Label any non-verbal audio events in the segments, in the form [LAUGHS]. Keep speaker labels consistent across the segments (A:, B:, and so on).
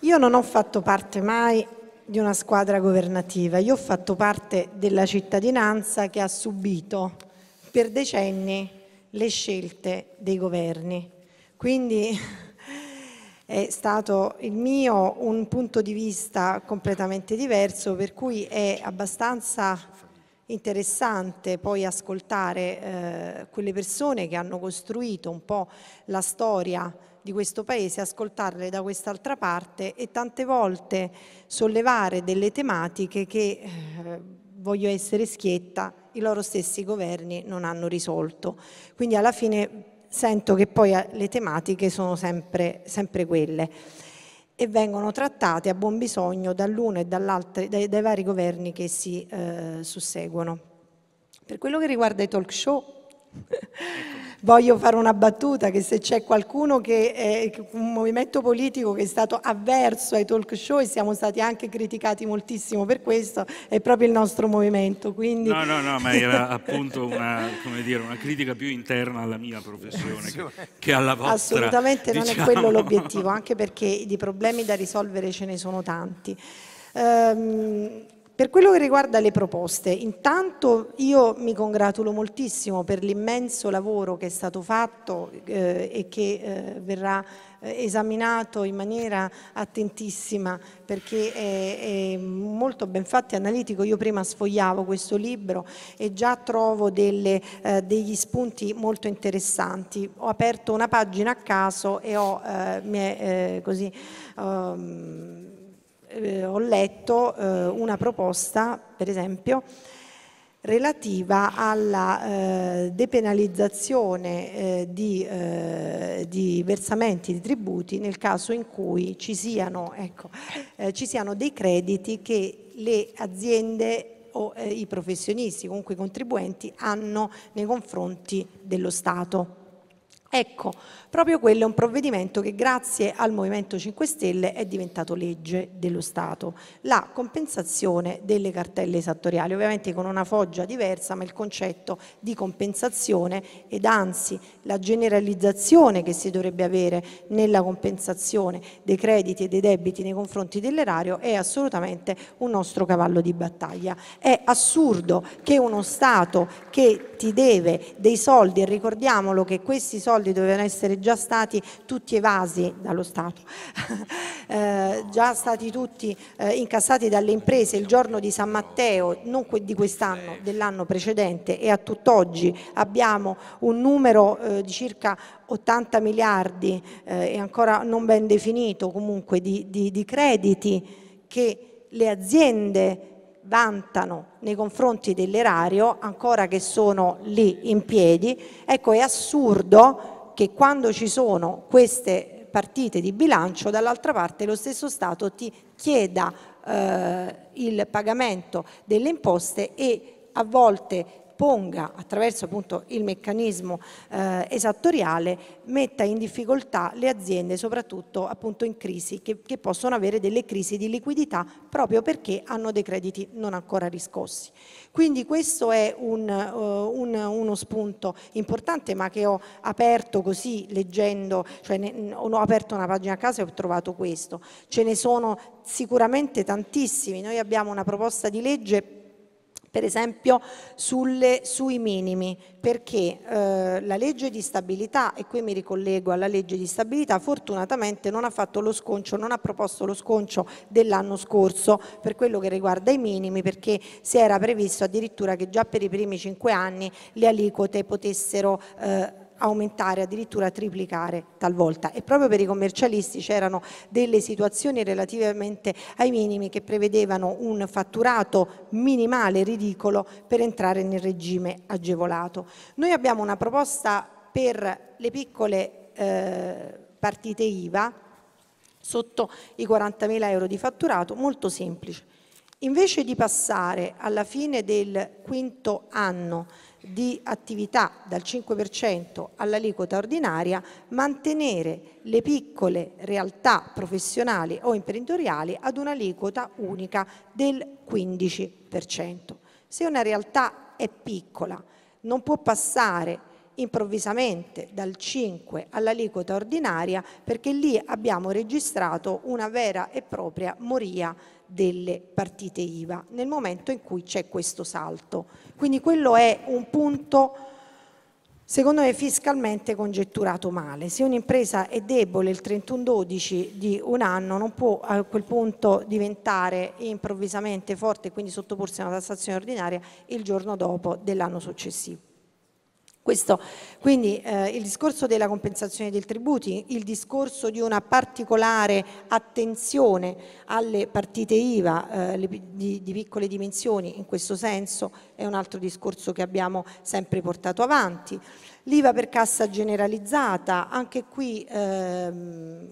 A: Io non ho fatto parte mai di una squadra governativa, io ho fatto parte della cittadinanza che ha subito per decenni le scelte dei governi. Quindi è stato il mio un punto di vista completamente diverso, per cui è abbastanza interessante poi ascoltare eh, quelle persone che hanno costruito un po' la storia di questo paese, ascoltarle da quest'altra parte e tante volte sollevare delle tematiche che, eh, voglio essere schietta, i loro stessi governi non hanno risolto. Quindi alla fine sento che poi eh, le tematiche sono sempre, sempre quelle e vengono trattate a buon bisogno dall'uno e dall'altro, dai, dai, vari governi che si eh, susseguono. Per quello che riguarda i talk show, ecco voglio fare una battuta che se c'è qualcuno che è un movimento politico che è stato avverso ai talk show e siamo stati anche criticati moltissimo per questo, è proprio il nostro movimento. Quindi... No, no, no, ma era [LAUGHS]
B: appunto una, dire, una critica più interna alla mia professione che, che alla vostra. Assolutamente diciamo. non è diciamo. quello
A: l'obiettivo, anche perché di problemi da risolvere ce ne sono tanti. Um, per quello che riguarda le proposte, intanto io mi congratulo moltissimo per l'immenso lavoro che è stato fatto eh, e che eh, verrà eh, esaminato in maniera attentissima perché è, è, molto ben fatto e analitico. Io prima sfogliavo questo libro e già trovo delle, eh, degli spunti molto interessanti. Ho aperto una pagina a caso e ho, eh, mi è eh, così... Um, eh, ho letto eh, una proposta, per esempio, relativa alla eh, depenalizzazione eh, di, eh, di, versamenti di tributi nel caso in cui ci siano, ecco, ci siano dei crediti che le aziende o i professionisti, comunque i contribuenti, hanno nei confronti dello Stato. Ecco, proprio quello è un provvedimento che grazie al Movimento 5 Stelle è diventato legge dello Stato, la compensazione delle cartelle esattoriali, ovviamente con una foggia diversa, ma il concetto di compensazione ed anzi la generalizzazione che si dovrebbe avere nella compensazione dei crediti e dei debiti nei confronti dell'erario è assolutamente un nostro cavallo di battaglia. È assurdo che uno Stato che ti deve dei soldi, e ricordiamolo che questi soldi soldi dovevano essere già stati tutti evasi dallo Stato, [LAUGHS] eh, già stati tutti eh, incassati dalle imprese il giorno di San Matteo, non que di quest'anno, dell'anno precedente e a tutt'oggi abbiamo un numero eh, di circa 80 miliardi eh, e ancora non ben definito comunque di, di, di crediti che le aziende vantano nei confronti dell'erario, ancora che sono lì in piedi. Ecco, è assurdo che quando ci sono queste partite di bilancio, dall'altra parte lo stesso Stato ti chieda eh, il pagamento delle imposte e a volte ponga attraverso appunto il meccanismo eh, esattoriale metta in difficoltà le aziende soprattutto appunto in crisi che, che possono avere delle crisi di liquidità proprio perché hanno dei crediti non ancora riscossi. Quindi questo è un, uh, un, uno spunto importante ma che ho aperto così leggendo, cioè ne, ho aperto una pagina a casa e ho trovato questo. Ce ne sono sicuramente tantissimi, noi abbiamo una proposta di legge per esempio sulle, sui minimi, perché eh, la legge di stabilità, e qui mi ricollego alla legge di stabilità, fortunatamente non ha fatto lo sconcio, non ha proposto lo sconcio dell'anno scorso per quello che riguarda i minimi, perché si era previsto addirittura che già per i primi cinque anni le aliquote potessero eh, aumentare, addirittura triplicare talvolta. E proprio per i commercialisti c'erano delle situazioni relativamente ai minimi che prevedevano un fatturato minimale ridicolo per entrare nel regime agevolato. Noi abbiamo una proposta per le piccole eh, partite IVA sotto i 40.000 euro di fatturato, molto semplice Invece di passare alla fine del quinto anno di attività dal 5% all'aliquota ordinaria, mantenere le piccole realtà professionali o imprenditoriali ad un'aliquota unica del 15%. Se una realtà è piccola, non può passare improvvisamente dal 5 all'aliquota ordinaria perché lì abbiamo registrato una vera e propria moria delle partite IVA nel momento in cui c'è questo salto. Quindi quello è un punto secondo me fiscalmente congetturato male. Se un'impresa è debole il 31-12 di un anno non può a quel punto diventare improvvisamente forte e quindi sottoporsi a una tassazione ordinaria il giorno dopo dell'anno successivo. Questo, quindi eh, il discorso della compensazione dei tributi, il discorso di una particolare attenzione alle partite IVA eh, di, di, piccole dimensioni, in questo senso è un altro discorso che abbiamo sempre portato avanti. L'IVA per cassa generalizzata, anche qui ehm,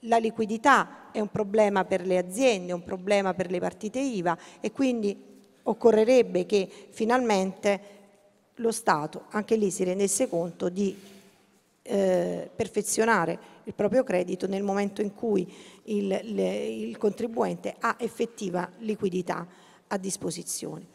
A: la liquidità è un problema per le aziende, è un problema per le partite IVA e quindi occorrerebbe che finalmente lo Stato anche lì si rendesse conto di eh, perfezionare il proprio credito nel momento in cui il, le, il contribuente ha effettiva liquidità a disposizione.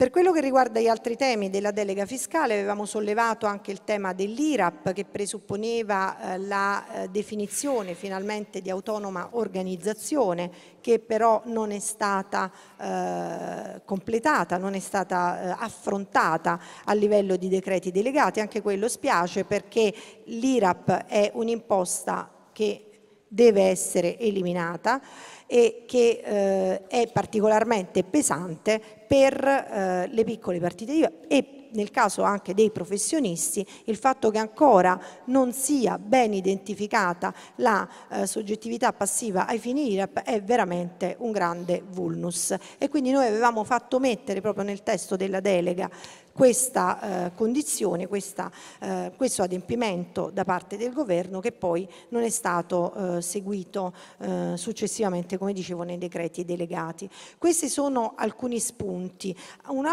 A: Per quello che riguarda gli altri temi della delega fiscale avevamo sollevato anche il tema dell'IRAP che presupponeva eh, la eh, definizione finalmente di autonoma organizzazione che però non è stata eh, completata, non è stata eh, affrontata a livello di decreti delegati, anche quello spiace perché l'IRAP è un'imposta che deve essere eliminata e che eh, è particolarmente pesante per eh, le piccole partite IVA e nel caso anche dei professionisti il fatto che ancora non sia ben identificata la eh, soggettività passiva ai fini IRAP è veramente un grande vulnus e quindi noi avevamo fatto mettere proprio nel testo della delega questa eh, condizione, questa, eh, questo adempimento da parte del governo che poi non è stato eh, seguito eh, successivamente come dicevo nei decreti delegati. Questi sono alcuni spunti punti. Un,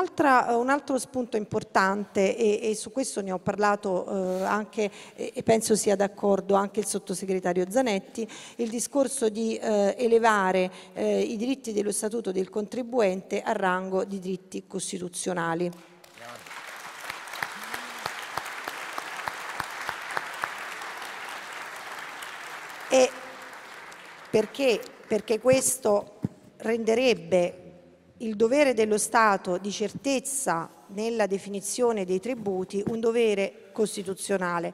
A: un altro spunto importante e, e, su questo ne ho parlato eh, anche e, e, penso sia d'accordo anche il sottosegretario Zanetti, il discorso di eh, elevare eh, i diritti dello Statuto del contribuente al rango di diritti costituzionali. E perché? Perché questo renderebbe il dovere dello Stato di certezza nella definizione dei tributi un dovere costituzionale.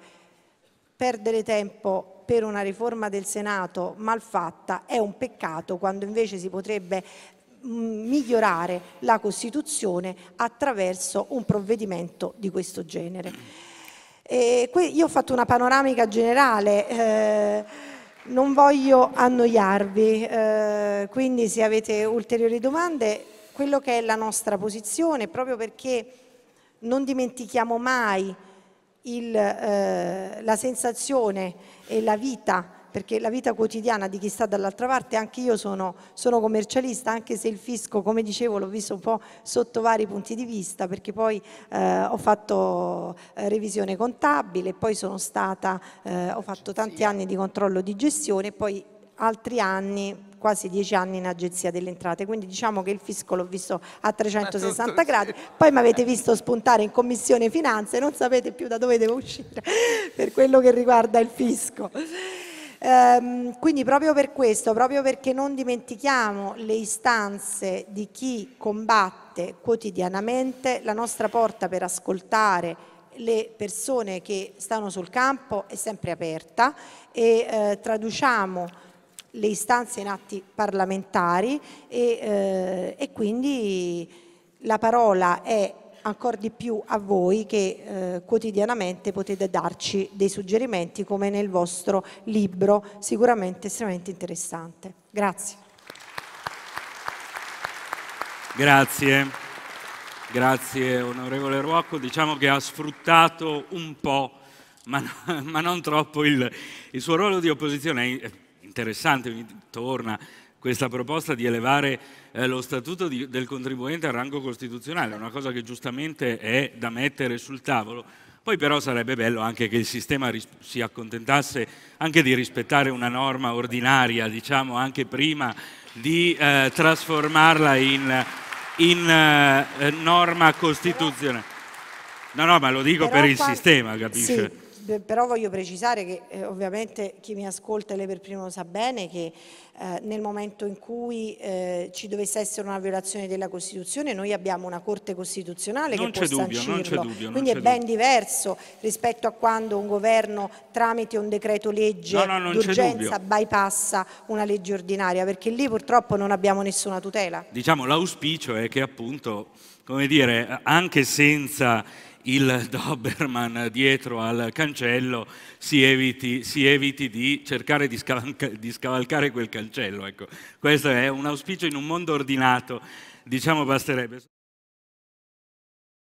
A: Perdere tempo per una riforma del Senato malfatta è un peccato quando invece si potrebbe mm, migliorare la Costituzione attraverso un provvedimento di questo genere. E io ho fatto una panoramica generale. Eh, non voglio annoiarvi, eh, quindi se avete ulteriori domande, quello che è la nostra posizione, proprio perché non dimentichiamo mai il, eh, la sensazione e la vita perché la vita quotidiana di chi sta dall'altra parte, anche io sono, sono commercialista, anche se il fisco, come dicevo, l'ho visto un po' sotto vari punti di vista, perché poi eh, ho fatto eh, revisione contabile, poi sono stata, eh, ho fatto tanti anni di controllo di gestione, poi altri anni quasi dieci anni in agenzia delle entrate, quindi diciamo che il fisco l'ho visto a 360 gradi, poi mi avete visto spuntare in commissione finanze, non sapete più da dove devo uscire per quello che riguarda il fisco. Ehm, quindi proprio per questo, proprio perché non dimentichiamo le istanze di chi combatte quotidianamente, la nostra porta per ascoltare le persone che stanno sul campo è sempre aperta e eh, traduciamo le istanze in atti parlamentari e, eh, e quindi la parola è ancora di più a voi che eh, quotidianamente potete darci dei suggerimenti come nel vostro libro sicuramente estremamente interessante. Grazie.
B: Grazie, grazie onorevole Ruocco, diciamo che ha sfruttato un po', ma, [LAUGHS] ma non troppo il, il, suo ruolo di opposizione, è interessante, torna questa proposta di elevare eh, lo statuto di, del contribuente al rango costituzionale, è una cosa che giustamente è da mettere sul tavolo. Poi però sarebbe bello anche che il sistema si accontentasse anche di rispettare una norma ordinaria, diciamo anche prima di eh, trasformarla in, in eh, norma costituzionale. No, no, ma lo dico però per il sistema, capisci? Sì
A: però voglio precisare che eh, ovviamente chi mi ascolta e lei per primo sa bene che eh, nel momento in cui eh, ci dovesse essere una violazione della Costituzione noi abbiamo una Corte Costituzionale non che può dubbio, sancirlo, dubbio, quindi è ben dubbio. diverso rispetto a quando un governo tramite un decreto legge no, no, d'urgenza bypassa una legge ordinaria perché lì purtroppo non abbiamo nessuna tutela.
B: Diciamo l'auspicio è che appunto come dire anche senza il Doberman dietro al cancello, si eviti, si eviti di cercare di, scavalca, di, scavalcare quel cancello. Ecco, questo è un auspicio in un mondo ordinato, diciamo basterebbe.